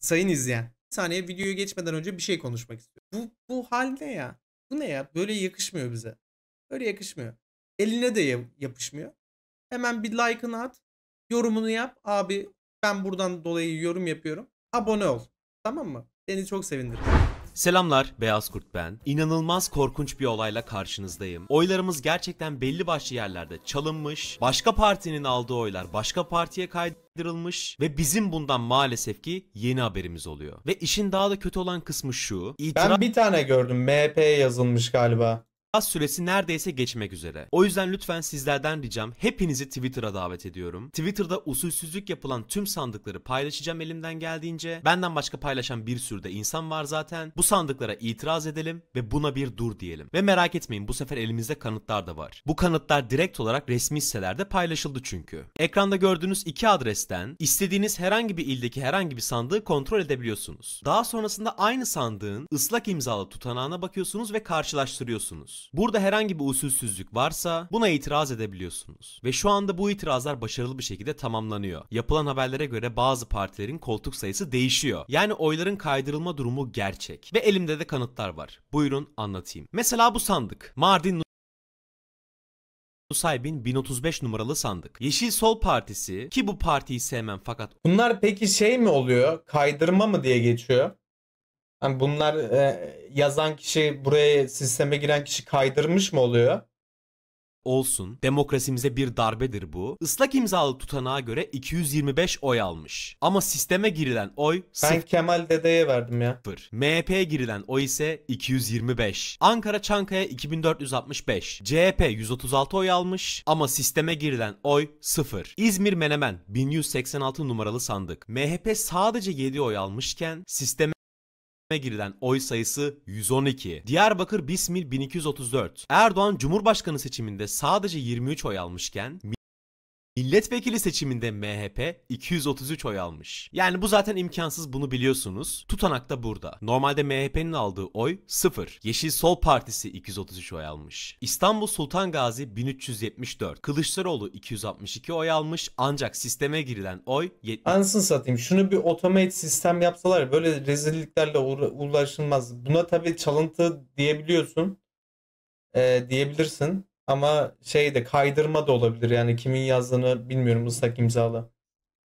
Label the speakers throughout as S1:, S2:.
S1: Sayın izleyen. Bir saniye videoyu geçmeden önce bir şey konuşmak istiyorum. Bu, bu hal ne ya? Bu ne ya? Böyle yakışmıyor bize. Böyle yakışmıyor. Eline de yapışmıyor. Hemen bir like'ını at. Yorumunu yap. Abi ben buradan dolayı yorum yapıyorum. Abone ol. Tamam mı? Beni çok sevindirir.
S2: Selamlar, Beyaz Kurt ben. İnanılmaz korkunç bir olayla karşınızdayım. Oylarımız gerçekten belli başlı yerlerde çalınmış, başka partinin aldığı oylar başka partiye kaydırılmış ve bizim bundan maalesef ki yeni haberimiz oluyor. Ve işin daha da kötü olan kısmı şu. Itiraf... Ben bir
S1: tane gördüm. MHP yazılmış galiba.
S2: Az süresi neredeyse geçmek üzere. O yüzden lütfen sizlerden ricam hepinizi Twitter'a davet ediyorum. Twitter'da usulsüzlük yapılan tüm sandıkları paylaşacağım elimden geldiğince. Benden başka paylaşan bir sürü de insan var zaten. Bu sandıklara itiraz edelim ve buna bir dur diyelim. Ve merak etmeyin bu sefer elimizde kanıtlar da var. Bu kanıtlar direkt olarak resmi sitelerde paylaşıldı çünkü. Ekranda gördüğünüz iki adresten istediğiniz herhangi bir ildeki herhangi bir sandığı kontrol edebiliyorsunuz. Daha sonrasında aynı sandığın ıslak imzalı tutanağına bakıyorsunuz ve karşılaştırıyorsunuz. Burada herhangi bir usulsüzlük varsa buna itiraz edebiliyorsunuz. Ve şu anda bu itirazlar başarılı bir şekilde tamamlanıyor. Yapılan haberlere göre bazı partilerin koltuk sayısı değişiyor. Yani oyların kaydırılma durumu gerçek. Ve elimde de kanıtlar var. Buyurun anlatayım. Mesela bu sandık. Mardin Nusaybin 1035 numaralı sandık. Yeşil Sol Partisi ki bu partiyi sevmem fakat...
S1: Bunlar peki şey mi oluyor? Kaydırma mı diye geçiyor? Yani bunlar e, yazan kişi buraya sisteme
S2: giren kişi kaydırmış mı oluyor? Olsun. Demokrasimize bir darbedir bu. Islak imzalı tutanağa göre 225 oy almış. Ama sisteme girilen oy Ben sıfır. Kemal Dede'ye verdim ya. MHP'ye girilen oy ise 225. Ankara Çankaya 2465. CHP 136 oy almış ama sisteme girilen oy 0. İzmir Menemen 1186 numaralı sandık. MHP sadece 7 oy almışken sisteme girilen oy sayısı 112. Diyarbakır Bismil 1234. Erdoğan Cumhurbaşkanı seçiminde sadece 23 oy almışken Milletvekili seçiminde MHP 233 oy almış. Yani bu zaten imkansız bunu biliyorsunuz. Tutanak da burada. Normalde MHP'nin aldığı oy 0. Yeşil Sol Partisi 233 oy almış. İstanbul Sultan Gazi 1374. Kılıçdaroğlu 262 oy almış ancak sisteme girilen oy 70.
S1: Ansın satayım şunu bir otomate sistem yapsalar böyle rezilliklerle ulaşılmaz. Buna tabii çalıntı diyebiliyorsun. Ee, diyebilirsin. Ama şey de kaydırma da olabilir yani kimin yazdığını bilmiyorum ıslak imzalı.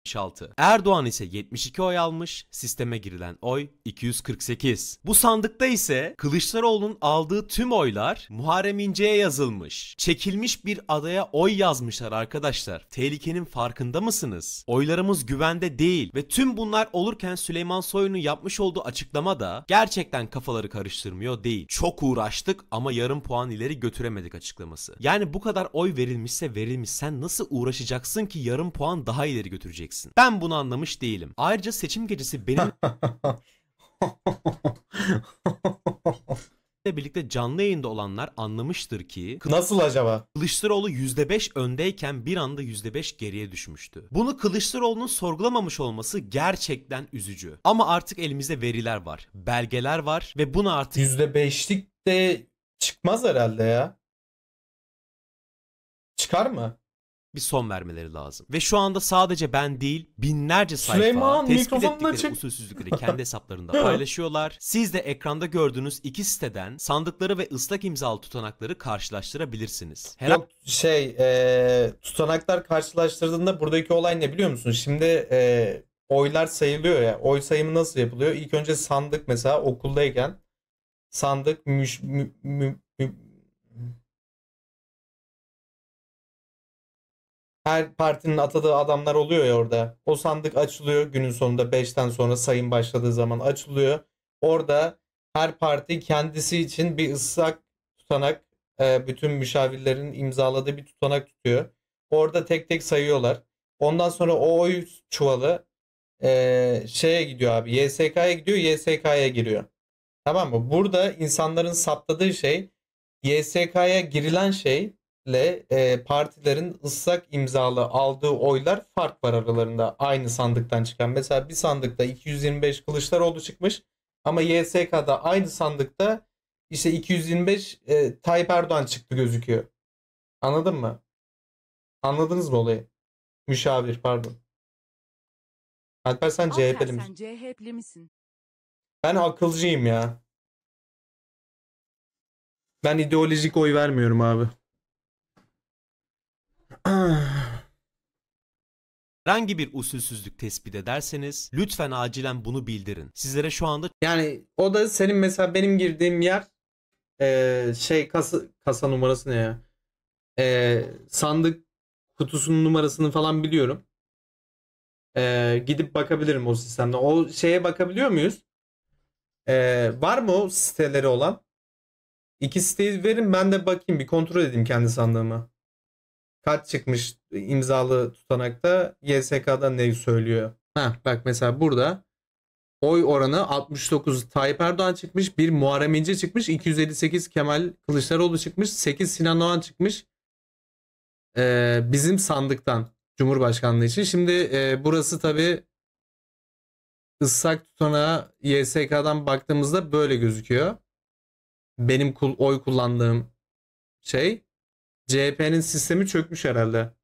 S2: 76. Erdoğan ise 72 oy almış, sisteme girilen oy 248. Bu sandıkta ise Kılıçdaroğlu'nun aldığı tüm oylar Muharrem İnce'ye yazılmış. Çekilmiş bir adaya oy yazmışlar arkadaşlar. Tehlikenin farkında mısınız? Oylarımız güvende değil ve tüm bunlar olurken Süleyman Soylu'nun yapmış olduğu açıklama da gerçekten kafaları karıştırmıyor değil. Çok uğraştık ama yarım puan ileri götüremedik açıklaması. Yani bu kadar oy verilmişse verilmiş sen nasıl uğraşacaksın ki yarım puan daha ileri götüreceksin? vereceksin. Ben bunu anlamış değilim. Ayrıca seçim gecesi benim... birlikte canlı yayında olanlar anlamıştır ki Nasıl acaba? Kılıçdaroğlu %5 öndeyken bir anda %5 geriye düşmüştü. Bunu Kılıçdaroğlu'nun sorgulamamış olması gerçekten üzücü. Ama artık elimizde veriler var, belgeler var ve bunu artık %5'lik de çıkmaz herhalde ya. Çıkar mı? bir son vermeleri lazım. Ve şu anda sadece ben değil binlerce sayfa Süleyman, tespit ettikleri çık. usulsüzlükleri kendi hesaplarında paylaşıyorlar. Siz de ekranda gördüğünüz iki siteden sandıkları ve ıslak imzalı tutanakları karşılaştırabilirsiniz.
S1: Her Yok şey e, tutanaklar karşılaştırdığında buradaki olay ne biliyor musun? Şimdi e, oylar sayılıyor ya. Oy sayımı nasıl yapılıyor? İlk önce sandık mesela okuldayken sandık müş, mü, mü, mü, her partinin atadığı adamlar oluyor ya orada. O sandık açılıyor günün sonunda 5'ten sonra sayım başladığı zaman açılıyor. Orada her parti kendisi için bir ıslak tutanak e, bütün müşavirlerin imzaladığı bir tutanak tutuyor. Orada tek tek sayıyorlar. Ondan sonra o oy çuvalı e, şeye gidiyor abi. YSK'ya gidiyor, YSK'ya giriyor. Tamam mı? Burada insanların saptadığı şey YSK'ya girilen şey ile e, partilerin ıslak imzalı aldığı oylar fark var aralarında aynı sandıktan çıkan. Mesela bir sandıkta 225 Kılıçdaroğlu çıkmış ama YSK'da aynı sandıkta işte 225 e, Tayyip Erdoğan çıktı gözüküyor. Anladın mı? Anladınız mı olayı? Müşavir pardon. Alper sen Alper, CHP'li misin?
S2: sen CHP'li misin?
S1: Ben akılcıyım ya. Ben ideolojik oy vermiyorum abi. Ah.
S2: Herhangi bir usulsüzlük tespit ederseniz lütfen acilen bunu bildirin. Sizlere şu anda Yani o da senin mesela benim girdiğim yer e,
S1: şey kasa, kasa numarası ne ya? E, sandık kutusunun numarasını falan biliyorum. E, gidip bakabilirim o sistemde. O şeye bakabiliyor muyuz? E, var mı o siteleri olan? İki siteyi verin ben de bakayım bir kontrol edeyim kendi sandığımı kart çıkmış imzalı tutanakta YSK'da ne söylüyor? Ha bak mesela burada oy oranı 69 Tayyip Erdoğan çıkmış, bir Muharrem İnce çıkmış, 258 Kemal Kılıçdaroğlu çıkmış, 8 Sinan Oğan çıkmış. Ee, bizim sandıktan Cumhurbaşkanlığı için. Şimdi e, burası tabii ıssak tutanağı YSK'dan baktığımızda böyle gözüküyor. Benim kul, oy kullandığım şey. CHP'nin sistemi çökmüş herhalde.